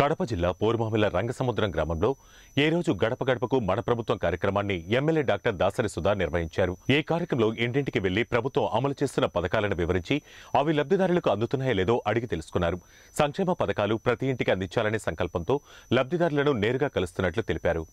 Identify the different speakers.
Speaker 1: కడప జిల్లా పూర్వమిల రంగసముద్రం గ్రామంలో ఏ రోజు గడప గడపకు మన ప్రభుత్వం కార్యక్రమాన్ని ఎమ్మెల్యే డాక్టర్ దాసరి సుధా నిర్వహించారు ఈ కార్యక్రమంలో ఇంటింటికి వెళ్లి ప్రభుత్వం అమలు చేస్తున్న పథకాలను వివరించి అవి లబ్ధిదారులకు అందుతున్నాయో లేదో అడిగి తెలుసుకున్నారు సంక్షేమ పథకాలు ప్రతి ఇంటికి అందించాలనే సంకల్పంతో లబ్ధిదారులను నేరుగా కలుస్తున్నట్లు తెలిపారు